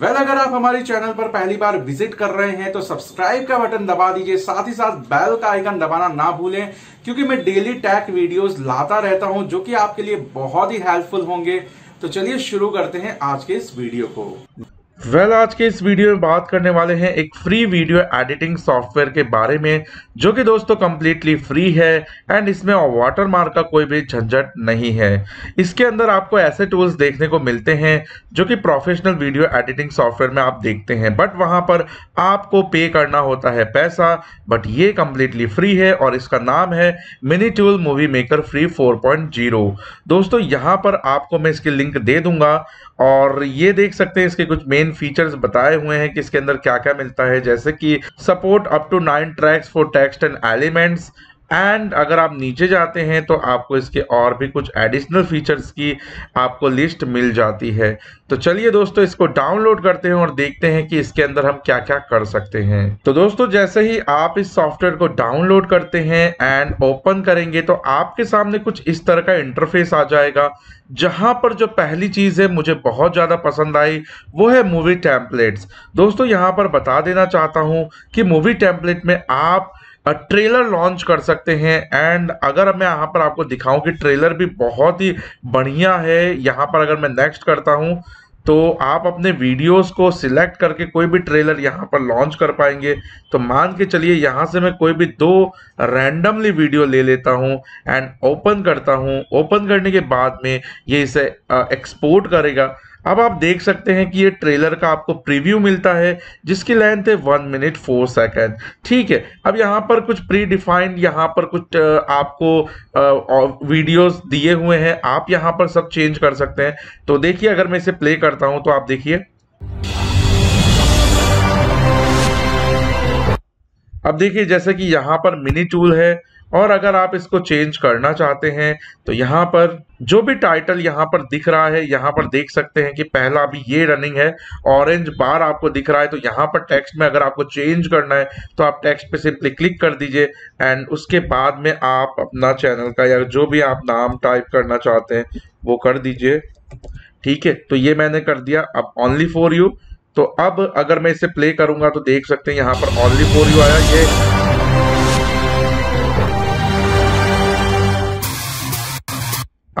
well अगर आप हमारे चैनल पर पहली बार विजिट कर रहे हैं तो सब्सक्राइब का बटन दबा दीजिए साथ ही साथ बेल का आइकन दबाना ना भूलें क्योंकि मैं डेली टैक वीडियोस लाता रहता हूं जो कि आपके लिए बहुत ही हेल्पफुल होंगे तो चलिए शुरू करते हैं आज के इस वीडियो को वेल well, आज के इस वीडियो में बात करने वाले हैं एक फ्री वीडियो एडिटिंग सॉफ्टवेयर के बारे में जो कि दोस्तों कम्प्लीटली फ्री है एंड इसमें वाटर मार्क का कोई भी झंझट नहीं है इसके अंदर आपको ऐसे टूल्स देखने को मिलते हैं जो कि प्रोफेशनल वीडियो एडिटिंग सॉफ्टवेयर में आप देखते हैं बट वहां पर आपको पे करना होता है पैसा बट ये कम्प्लीटली फ्री है और इसका नाम है mini tool movie maker free for दोस्तों यहाँ पर आपको मैं इसकी लिंक दे दूंगा और ये देख सकते हैं इसके कुछ मेन फीचर्स बताए हुए हैं कि इसके अंदर क्या क्या मिलता है जैसे कि support up to nine tracks for text and elements and अगर आप नीचे जाते हैं तो आपको इसके और भी कुछ एडिशनल फीचर्स की आपको लिस्ट मिल जाती है तो चलिए दोस्तों इसको डाउनलोड करते हैं और देखते हैं कि इसके अंदर हम क्या क्या कर सकते हैं तो दोस्तों जैसे ही आप इस सॉफ्टवेयर को डाउनलोड करते हैं एंड ओपन करेंगे तो आपके सामने कुछ इस तरह का इंटरफेस आ जाएगा जहां पर जो पहली चीज है मुझे बहुत ज्यादा पसंद आई वो है मूवी टेम्पलेट्स दोस्तों यहाँ पर बता देना चाहता हूँ कि मूवी टेम्पलेट में आप ट्रेलर लॉन्च कर सकते हैं एंड अगर मैं यहाँ पर आपको दिखाऊं कि ट्रेलर भी बहुत ही बढ़िया है यहाँ पर अगर मैं नेक्स्ट करता हूँ तो आप अपने वीडियोस को सिलेक्ट करके कोई भी ट्रेलर यहाँ पर लॉन्च कर पाएंगे तो मान के चलिए यहाँ से मैं कोई भी दो रैंडमली वीडियो ले लेता हूँ एंड ओपन करता हूँ ओपन करने के बाद में ये इसे एक्सपोर्ट करेगा अब आप देख सकते हैं कि ये ट्रेलर का आपको प्रीव्यू मिलता है जिसकी लेंथ है वन मिनट फोर सेकेंड ठीक है अब यहाँ पर कुछ प्री डिफाइंड यहाँ पर कुछ आपको वीडियोस दिए हुए हैं आप यहाँ पर सब चेंज कर सकते हैं तो देखिए अगर मैं इसे प्ले करता हूँ तो आप देखिए अब देखिए जैसे कि यहाँ पर मिनी टूल है और अगर आप इसको चेंज करना चाहते हैं तो यहाँ पर जो भी टाइटल यहाँ पर दिख रहा है यहाँ पर देख सकते हैं कि पहला अभी ये रनिंग है ऑरेंज बार आपको दिख रहा है तो यहाँ पर टेक्स्ट में अगर आपको चेंज करना है तो आप टेक्स्ट पे सिंपली क्लिक कर दीजिए एंड उसके बाद में आप अपना चैनल का या जो भी आप नाम टाइप करना चाहते हैं वो कर दीजिए ठीक है तो ये मैंने कर दिया अब ओनली फॉर यू तो अब अगर मैं इसे प्ले करूंगा तो देख सकते हैं यहाँ पर ओनली फॉर यू आया ये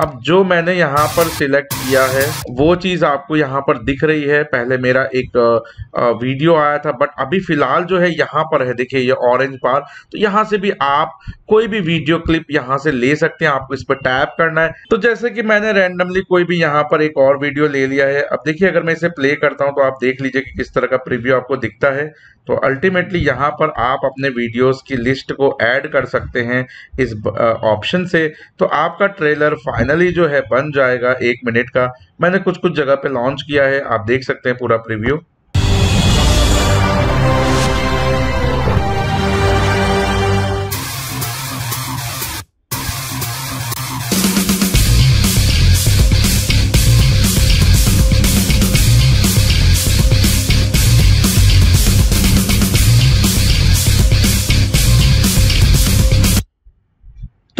अब जो मैंने यहाँ पर सिलेक्ट किया है वो चीज़ आपको यहाँ पर दिख रही है पहले मेरा एक वीडियो आया था बट अभी फ़िलहाल जो है यहाँ पर है देखिए ये ऑरेंज पार तो यहाँ से भी आप कोई भी वीडियो क्लिप यहाँ से ले सकते हैं आपको इस पर टैप करना है तो जैसे कि मैंने रैंडमली कोई भी यहाँ पर एक और वीडियो ले लिया है अब देखिए अगर मैं इसे प्ले करता हूँ तो आप देख लीजिए कि किस तरह का प्रिव्यू आपको दिखता है तो अल्टीमेटली यहाँ पर आप अपने वीडियोस की लिस्ट को ऐड कर सकते हैं इस ऑप्शन से तो आपका ट्रेलर फाइनली जो है बन जाएगा एक मिनट का मैंने कुछ कुछ जगह पे लॉन्च किया है आप देख सकते हैं पूरा प्रीव्यू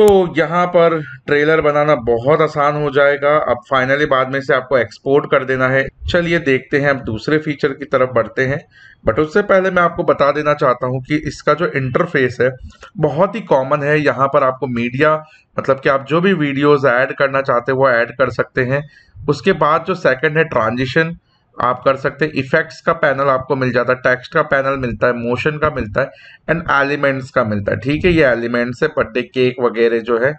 तो यहाँ पर ट्रेलर बनाना बहुत आसान हो जाएगा अब फाइनली बाद में से आपको एक्सपोर्ट कर देना है चलिए देखते हैं अब दूसरे फीचर की तरफ बढ़ते हैं बट उससे पहले मैं आपको बता देना चाहता हूँ कि इसका जो इंटरफेस है बहुत ही कॉमन है यहाँ पर आपको मीडिया मतलब कि आप जो भी वीडियोज़ ऐड करना चाहते हो वो ऐड कर सकते हैं उसके बाद जो सेकेंड है ट्रांजिशन आप कर सकते हैं इफेक्ट्स का पैनल आपको मिल जाता है टेक्स्ट का पैनल मिलता है मोशन का मिलता है एंड एलिमेंट्स का मिलता है ठीक है ये एलिमेंट्स है बर्थडे केक वगैरह जो है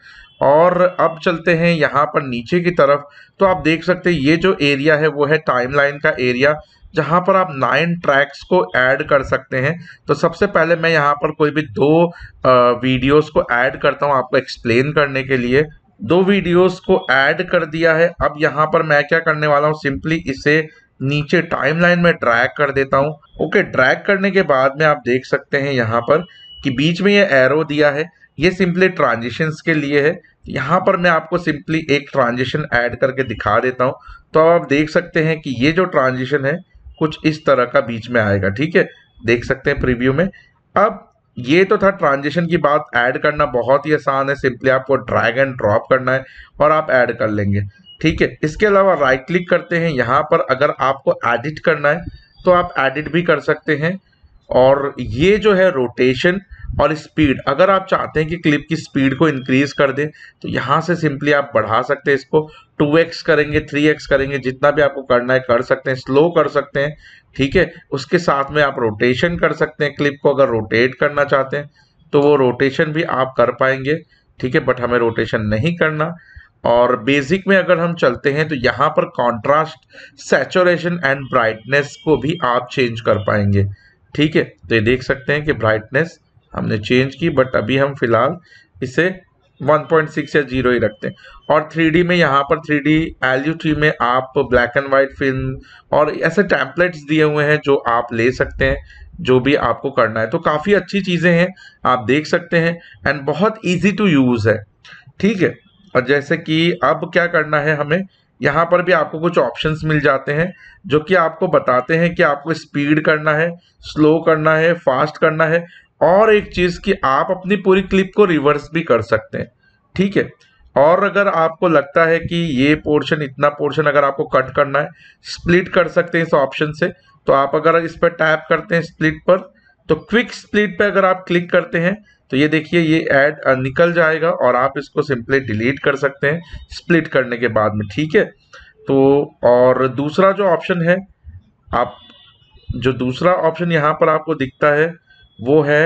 और अब चलते हैं यहाँ पर नीचे की तरफ तो आप देख सकते हैं ये जो एरिया है वो है टाइमलाइन का एरिया जहाँ पर आप नाइन ट्रैक्स को ऐड कर सकते हैं तो सबसे पहले मैं यहाँ पर कोई भी दो वीडियोस को ऐड करता हूँ आपको एक्सप्लेन करने के लिए दो वीडियोस को ऐड कर दिया है अब यहाँ पर मैं क्या करने वाला हूँ सिंपली इसे नीचे टाइमलाइन में ड्रैग कर देता हूँ ओके ड्रैग करने के बाद में आप देख सकते हैं यहाँ पर कि बीच में ये एरो दिया है ये सिंपली ट्रांजिशन के लिए है यहाँ पर मैं आपको सिंपली एक ट्रांजिशन ऐड करके दिखा देता हूँ तो अब आप देख सकते हैं कि ये जो ट्रांजिशन है कुछ इस तरह का बीच में आएगा ठीक है देख सकते हैं प्रीव्यू में अब ये तो था ट्रांजिशन की बात ऐड करना बहुत ही आसान है सिंपली आपको ड्रैग एंड ड्रॉप करना है और आप ऐड कर लेंगे ठीक है इसके अलावा राइट क्लिक करते हैं यहाँ पर अगर आपको एडिट करना है तो आप एडिट भी कर सकते हैं और ये जो है रोटेशन और स्पीड अगर आप चाहते हैं कि क्लिप की स्पीड को इंक्रीज कर दें तो यहाँ से सिंपली आप बढ़ा सकते हैं इसको 2x करेंगे 3x करेंगे जितना भी आपको करना है कर सकते हैं स्लो कर सकते हैं ठीक है उसके साथ में आप रोटेशन कर सकते हैं क्लिप को अगर रोटेट करना चाहते हैं तो वो रोटेशन भी आप कर पाएंगे ठीक है बट हमें रोटेशन नहीं करना और बेसिक में अगर हम चलते हैं तो यहाँ पर कॉन्ट्रास्ट सेचुरेशन एंड ब्राइटनेस को भी आप चेंज कर पाएंगे ठीक है तो ये देख सकते हैं कि ब्राइटनेस हमने चेंज की बट अभी हम फिलहाल इसे 1.6 या जीरो ही रखते हैं और 3D में यहाँ पर 3D डी एल में आप ब्लैक एंड वाइट फिल्म और ऐसे टैंपलेट्स दिए हुए हैं जो आप ले सकते हैं जो भी आपको करना है तो काफ़ी अच्छी चीज़ें हैं आप देख सकते हैं एंड बहुत ईजी टू यूज़ है ठीक है और जैसे कि अब क्या करना है हमें यहाँ पर भी आपको कुछ ऑप्शंस मिल जाते हैं जो कि आपको बताते हैं कि आपको स्पीड करना है स्लो करना है फास्ट करना है और एक चीज़ कि आप अपनी पूरी क्लिप को रिवर्स भी कर सकते हैं ठीक है और अगर आपको लगता है कि ये पोर्शन इतना पोर्शन अगर आपको कट करना है स्प्लिट कर सकते हैं इस ऑप्शन से तो आप अगर इस पर टैप करते हैं स्प्लिट पर तो क्विक स्प्लिट पे अगर आप क्लिक करते हैं तो ये देखिए ये एड निकल जाएगा और आप इसको सिंपली डिलीट कर सकते हैं स्प्लिट करने के बाद में ठीक है तो और दूसरा जो ऑप्शन है आप जो दूसरा ऑप्शन यहां पर आपको दिखता है वो है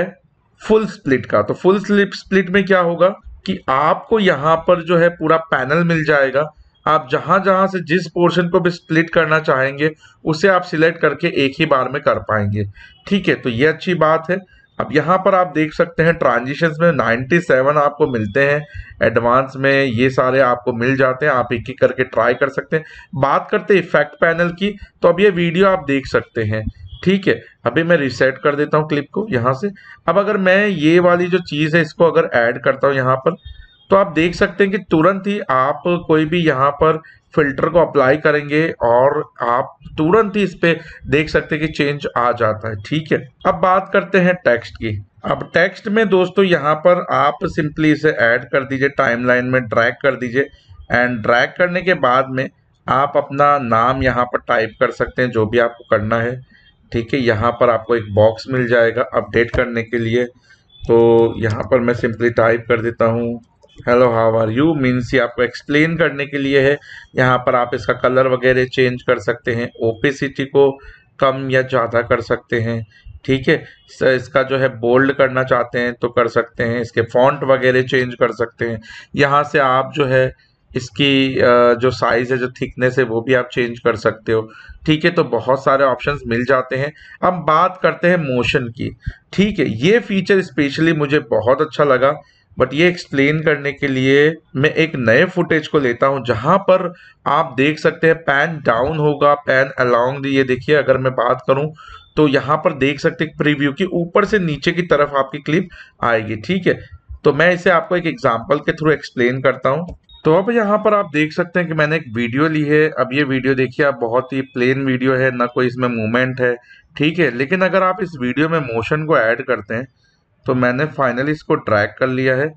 फुल स्प्लिट का तो फुल स्लिप स्प्लिट में क्या होगा कि आपको यहां पर जो है पूरा पैनल मिल जाएगा आप जहां जहां से जिस पोर्शन को भी स्प्लिट करना चाहेंगे उसे आप सिलेक्ट करके एक ही बार में कर पाएंगे ठीक है तो ये अच्छी बात है अब यहाँ पर आप देख सकते हैं ट्रांजिशन में 97 आपको मिलते हैं एडवांस में ये सारे आपको मिल जाते हैं आप एक एक करके ट्राई कर सकते हैं बात करते हैं इफेक्ट पैनल की तो अब ये वीडियो आप देख सकते हैं ठीक है अभी मैं रिसेट कर देता हूँ क्लिप को यहाँ से अब अगर मैं ये वाली जो चीज़ है इसको अगर ऐड करता हूँ यहाँ पर तो आप देख सकते हैं कि तुरंत ही आप कोई भी यहाँ पर फिल्टर को अप्लाई करेंगे और आप तुरंत ही इस पर देख सकते हैं कि चेंज आ जाता है ठीक है अब बात करते हैं टेक्स्ट की अब टेक्स्ट में दोस्तों यहाँ पर आप सिंपली इसे ऐड कर दीजिए टाइमलाइन में ड्रैग कर दीजिए एंड ड्रैग करने के बाद में आप अपना नाम यहाँ पर टाइप कर सकते हैं जो भी आपको करना है ठीक है यहाँ पर आपको एक बॉक्स मिल जाएगा अपडेट करने के लिए तो यहाँ पर मैं सिंपली टाइप कर देता हूँ hello how are you means ये आपको एक्सप्लेन करने के लिए है यहाँ पर आप इसका कलर वगैरह चेंज कर सकते हैं ओपेसिटी को कम या ज़्यादा कर सकते हैं ठीक है इसका जो है बोल्ड करना चाहते हैं तो कर सकते हैं इसके फॉन्ट वगैरह चेंज कर सकते हैं यहाँ से आप जो है इसकी जो साइज़ है जो थिकनेस है वो भी आप चेंज कर सकते हो ठीक है तो बहुत सारे ऑप्शंस मिल जाते हैं अब बात करते हैं मोशन की ठीक है ये फीचर स्पेशली मुझे बहुत अच्छा लगा बट ये एक्सप्लेन करने के लिए मैं एक नए फुटेज को लेता हूँ जहां पर आप देख सकते हैं पैन डाउन होगा पैन अलोंग ये देखिए अगर मैं बात करूँ तो यहाँ पर देख सकते हैं प्रीव्यू की ऊपर से नीचे की तरफ आपकी क्लिप आएगी ठीक है तो मैं इसे आपको एक एग्जाम्पल के थ्रू एक्सप्लेन करता हूँ तो अब यहाँ पर आप देख सकते हैं कि मैंने एक वीडियो ली है अब ये वीडियो देखिए आप बहुत ही प्लेन वीडियो है ना कोई इसमें मूवमेंट है ठीक है लेकिन अगर आप इस वीडियो में मोशन को ऐड करते हैं तो मैंने फाइनली इसको ट्रैक कर लिया है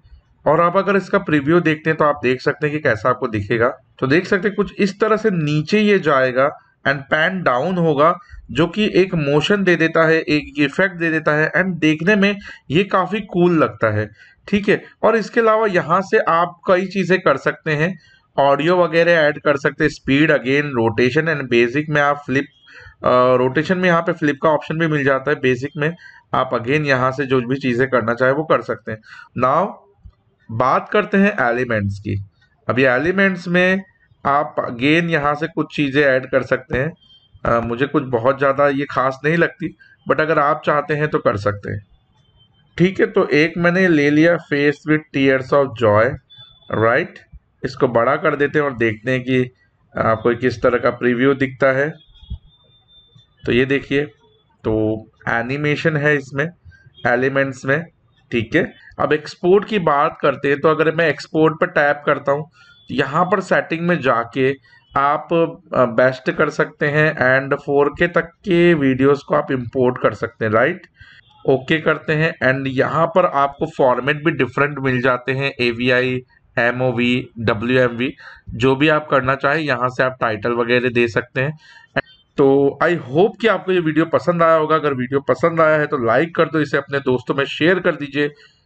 और आप अगर इसका प्रीव्यू देखते हैं तो आप देख सकते हैं कि कैसा आपको दिखेगा तो देख सकते हैं कुछ इस तरह से नीचे ये जाएगा एंड पैन डाउन होगा जो कि एक मोशन दे देता है एक इफेक्ट दे देता है एंड देखने में ये काफ़ी कूल लगता है ठीक है और इसके अलावा यहाँ से आप कई चीज़ें कर सकते हैं ऑडियो वगैरह ऐड कर सकते हैं speed again rotation and basic में आप फ्लिप रोटेशन में यहाँ पे फ्लिप का ऑप्शन भी मिल जाता है बेसिक में आप अगेन यहाँ से जो भी चीज़ें करना चाहे वो कर सकते हैं नाव बात करते हैं एलिमेंट्स की अभी एलिमेंट्स में आप अगेन यहाँ से कुछ चीज़ें ऐड कर सकते हैं आ, मुझे कुछ बहुत ज़्यादा ये खास नहीं लगती बट अगर आप चाहते हैं तो कर सकते हैं ठीक है तो एक मैंने ले लिया face with tears of joy right इसको बड़ा कर देते हैं और देखते हैं कि आपको किस तरह का प्रीव्यू दिखता है तो ये देखिए तो एनिमेशन है इसमें एलिमेंट्स में ठीक है अब एक्सपोर्ट की बात करते हैं तो अगर मैं एक्सपोर्ट पर टैप करता हूँ तो यहाँ पर सेटिंग में जाके आप बेस्ट कर सकते हैं एंड फोर के तक के वीडियोस को आप इंपोर्ट कर सकते हैं राइट ओके करते हैं एंड यहाँ पर आपको फॉर्मेट भी डिफरेंट मिल जाते हैं A V I M O V W M V जो भी आप करना चाहें यहाँ से आप टाइटल वगैरह दे सकते हैं तो आई होप कि आपको ये वीडियो पसंद आया होगा अगर वीडियो पसंद आया है तो लाइक कर दो इसे अपने दोस्तों में शेयर कर दीजिए